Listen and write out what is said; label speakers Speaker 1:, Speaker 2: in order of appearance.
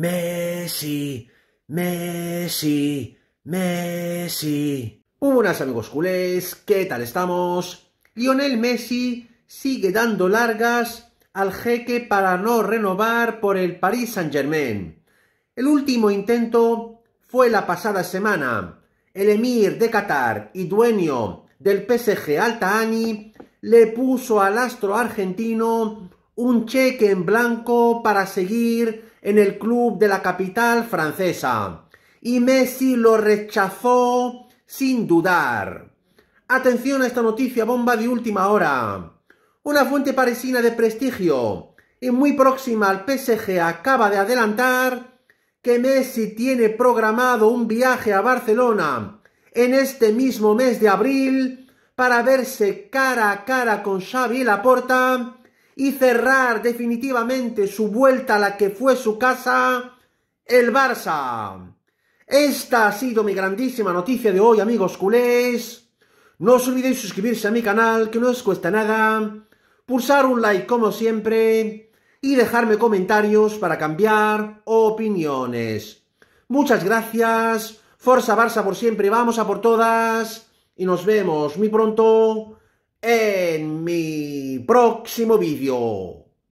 Speaker 1: Messi, Messi, Messi. Muy amigos culés, ¿qué
Speaker 2: tal estamos? Lionel Messi sigue dando largas al jeque para no renovar por el Paris Saint-Germain. El último intento fue la pasada semana. El emir de Qatar y dueño del PSG Altaani le puso al astro argentino un cheque en blanco para seguir en el club de la capital francesa. Y Messi lo rechazó sin dudar. Atención a esta noticia bomba de última hora. Una fuente parisina de prestigio y muy próxima al PSG acaba de adelantar que Messi tiene programado un viaje a Barcelona en este mismo mes de abril para verse cara a cara con Xavi Laporta y cerrar definitivamente su vuelta a la que fue su casa, el Barça. Esta ha sido mi grandísima noticia de hoy, amigos culés. No os olvidéis suscribirse a mi canal, que no os cuesta nada, pulsar un like como siempre y dejarme comentarios para cambiar opiniones. Muchas gracias, Forza Barça por siempre, vamos a por todas y nos vemos muy pronto en mi próximo vídeo.